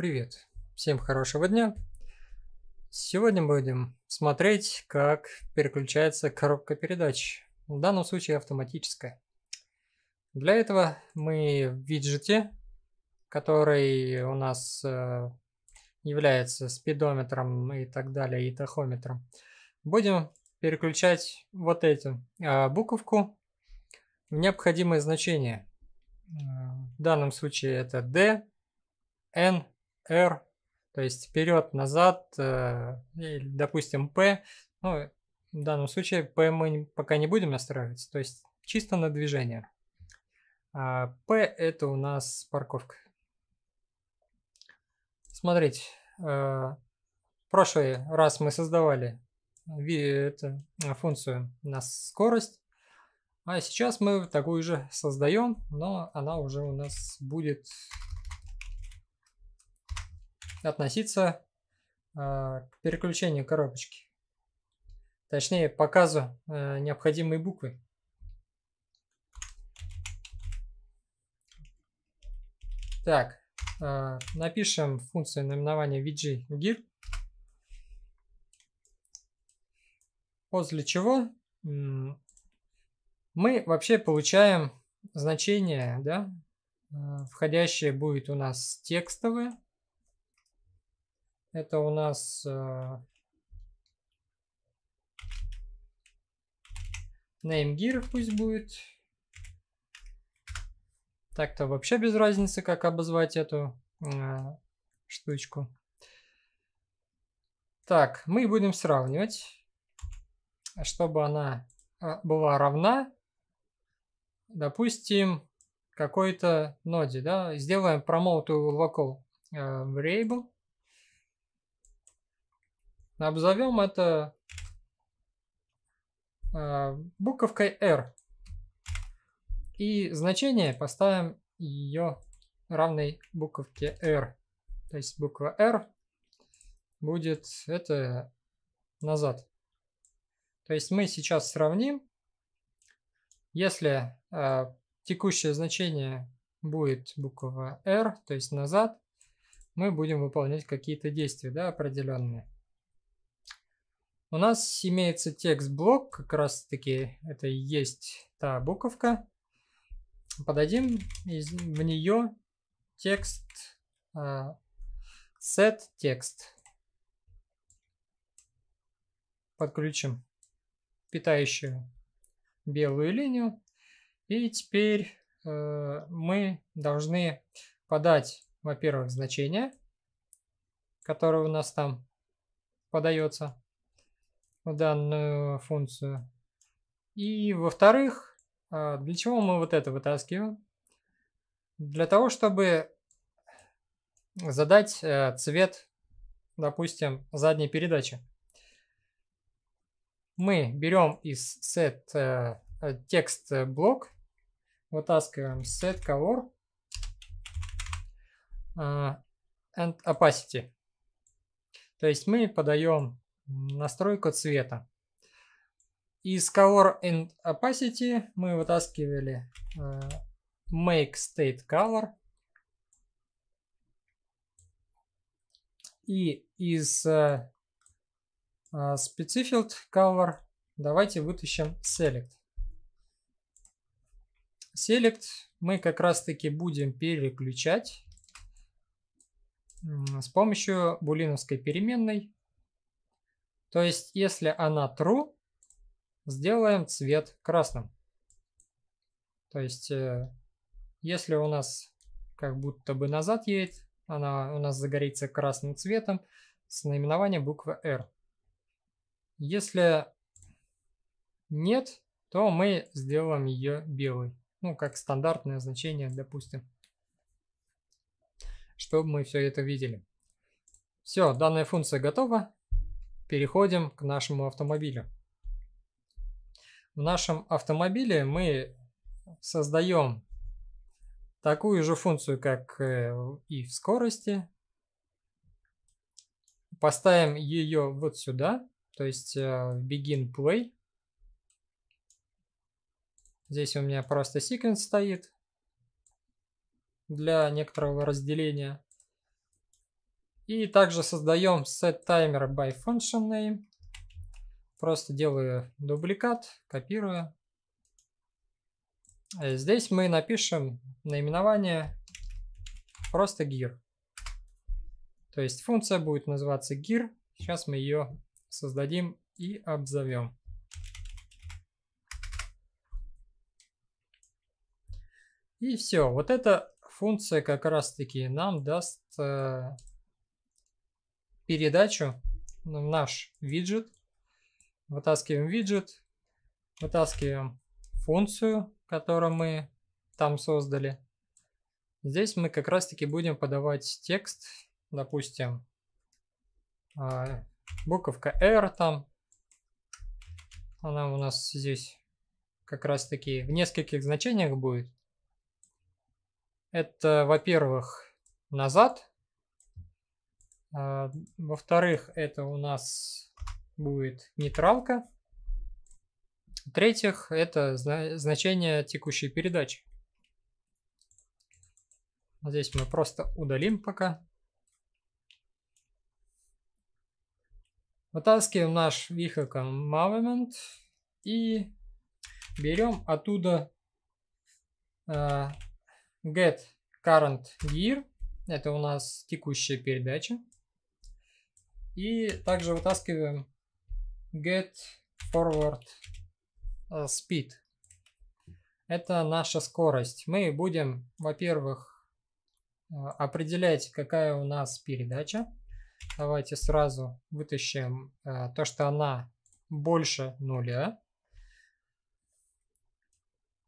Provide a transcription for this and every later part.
Привет, всем хорошего дня. Сегодня будем смотреть, как переключается коробка передач, в данном случае автоматическая. Для этого мы в виджете, который у нас э, является спидометром и так далее, и тахометром, будем переключать вот эту э, буковку в необходимое значение. Э, в данном случае это D, N R, то есть вперед-назад, э, допустим, P. Ну, в данном случае P мы пока не будем настраивать, то есть чисто на движение. А P это у нас парковка. Смотрите, э, в прошлый раз мы создавали это, функцию у нас скорость, а сейчас мы такую же создаем, но она уже у нас будет относиться а, к переключению коробочки. Точнее, показу э, необходимые буквы. Так, а, напишем функцию наименования vg-gir. После чего мы вообще получаем значение, да, э, входящее будет у нас текстовое, это у нас э, name gear, пусть будет. Так-то вообще без разницы, как обозвать эту э, штучку. Так, мы будем сравнивать, чтобы она э, была равна, допустим, какой-то ноде. Да? Сделаем promote local э, variable. Обзовем это э, буковкой R. И значение поставим ее равной буковке R. То есть буква R будет это назад. То есть мы сейчас сравним, если э, текущее значение будет буква R, то есть назад, мы будем выполнять какие-то действия да, определенные. У нас имеется текст-блок, как раз таки это и есть та буковка. Подадим из, в нее текст э, set текст. Подключим питающую белую линию. И теперь э, мы должны подать, во-первых, значение, которое у нас там подается данную функцию. И во-вторых, а, для чего мы вот это вытаскиваем? Для того, чтобы задать э, цвет, допустим, задней передачи. Мы берем из set э, текст блок, вытаскиваем set color э, and opacity. То есть мы подаем настройку цвета. Из Color and Opacity мы вытаскивали э, Make State Color. И из э, э Specific Color давайте вытащим Select. Select мы как раз таки будем переключать с помощью булиновской переменной то есть, если она true, сделаем цвет красным. То есть, э, если у нас как будто бы назад едет, она у нас загорится красным цветом с наименованием буквы R. Если нет, то мы сделаем ее белой. Ну, как стандартное значение, допустим. Чтобы мы все это видели. Все, данная функция готова. Переходим к нашему автомобилю. В нашем автомобиле мы создаем такую же функцию, как э, и в скорости. Поставим ее вот сюда, то есть э, begin play. Здесь у меня просто секвенс стоит для некоторого разделения. И также создаем set timer by function name. Просто делаю дубликат, копирую. Э, здесь мы напишем наименование просто gear. То есть функция будет называться gear. Сейчас мы ее создадим и обзовем. И все. Вот эта функция как раз таки нам даст э, передачу ну, наш виджет. Вытаскиваем виджет, вытаскиваем функцию, которую мы там создали. Здесь мы как раз таки будем подавать текст, допустим, а, буковка R там. Она у нас здесь как раз таки в нескольких значениях будет. Это, во-первых, назад а, во-вторых, это у нас будет нейтралка. В-третьих, это значение текущей передачи. Здесь мы просто удалим пока. Вытаскиваем наш vehicle movement и берем оттуда а, get current gear. Это у нас текущая передача. И также вытаскиваем get forward э, speed. Это наша скорость. Мы будем, во-первых, э, определять, какая у нас передача. Давайте сразу вытащим э, то, что она больше нуля.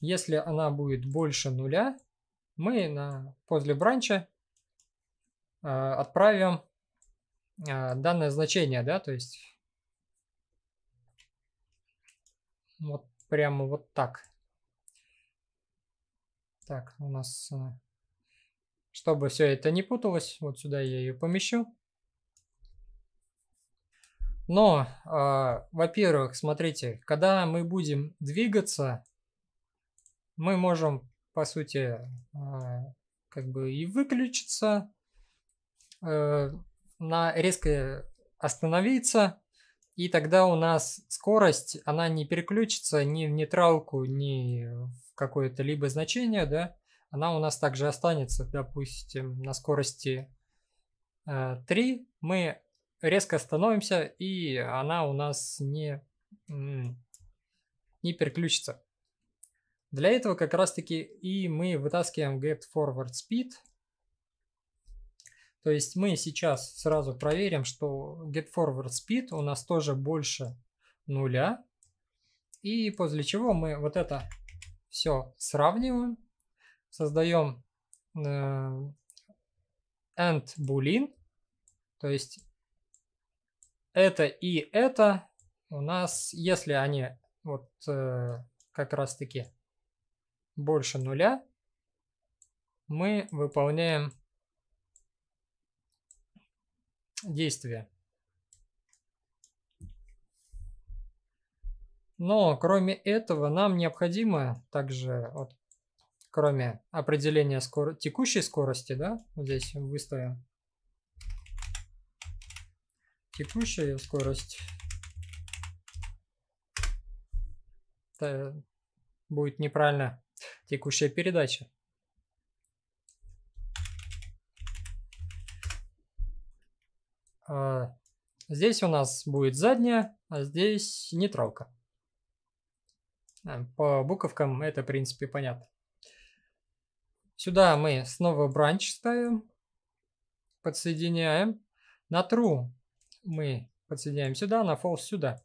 Если она будет больше нуля, мы на, после бранча э, отправим а, данное значение, да, то есть вот прямо вот так. Так, у нас, э, чтобы все это не путалось, вот сюда я ее помещу. Но, э, во-первых, смотрите, когда мы будем двигаться, мы можем, по сути, э, как бы и выключиться, э, на резко остановиться, и тогда у нас скорость, она не переключится ни в нейтралку, ни в какое-то либо значение, да, она у нас также останется, допустим, на скорости 3 э, мы резко остановимся, и она у нас не, не переключится. Для этого как раз таки и мы вытаскиваем get forward speed – то есть мы сейчас сразу проверим, что get forward speed у нас тоже больше нуля. И после чего мы вот это все сравниваем, создаем э, and boolean, то есть это и это у нас, если они вот э, как раз таки больше нуля, мы выполняем действия. Но кроме этого нам необходимо также, вот, кроме определения скор... текущей скорости, да, вот здесь выставим текущая скорость Это будет неправильно текущая передача. А, здесь у нас будет задняя, а здесь нейтралка. Э, по буковкам это, в принципе, понятно. Сюда мы снова бранч ставим, подсоединяем. На true мы подсоединяем сюда, на false сюда.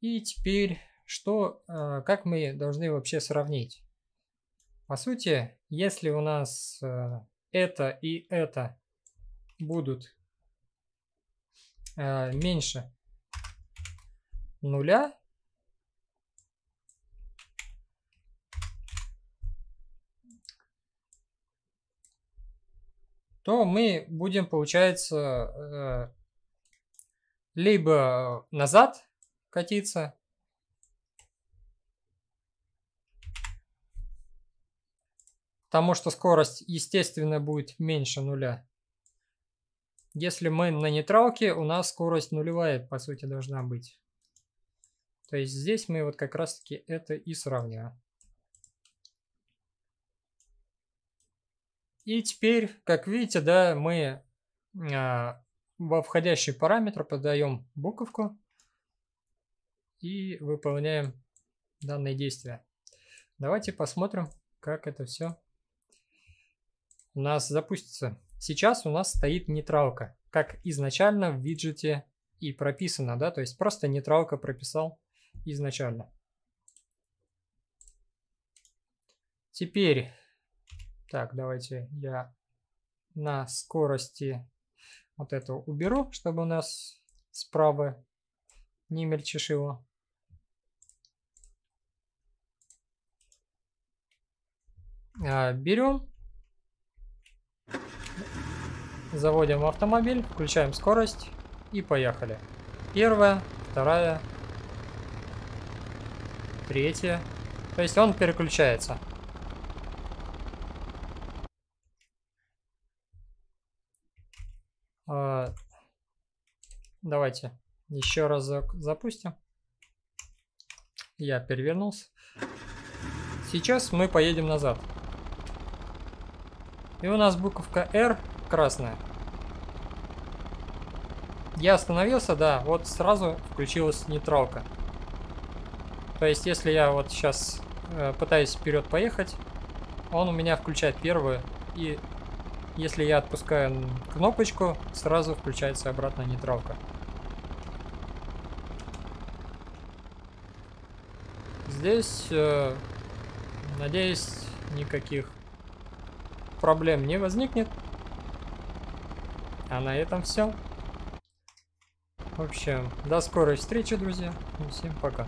И теперь, что, э, как мы должны вообще сравнить? По сути, если у нас э, это и это будут Э, меньше нуля, то мы будем, получается, э, либо назад катиться, потому что скорость, естественно, будет меньше нуля. Если мы на нейтралке, у нас скорость нулевая, по сути, должна быть. То есть здесь мы вот как раз-таки это и сравниваем. И теперь, как видите, да, мы э, во входящий параметр подаем буковку и выполняем данные действия. Давайте посмотрим, как это все у нас запустится. Сейчас у нас стоит нейтралка, как изначально в виджете и прописано, да, то есть просто нейтралка прописал изначально. Теперь, так, давайте я на скорости вот это уберу, чтобы у нас справа не мельчешило. А, берем Заводим автомобиль, включаем скорость и поехали. Первая, вторая, третья. То есть он переключается. А, давайте еще раз запустим. Я перевернулся. Сейчас мы поедем назад. И у нас буковка R красная. Я остановился, да, вот сразу включилась нейтралка. То есть, если я вот сейчас э, пытаюсь вперед поехать, он у меня включает первую, и если я отпускаю кнопочку, сразу включается обратно нейтралка. Здесь, э, надеюсь, никаких проблем не возникнет. А на этом все. В общем, до скорой встречи, друзья. Всем пока.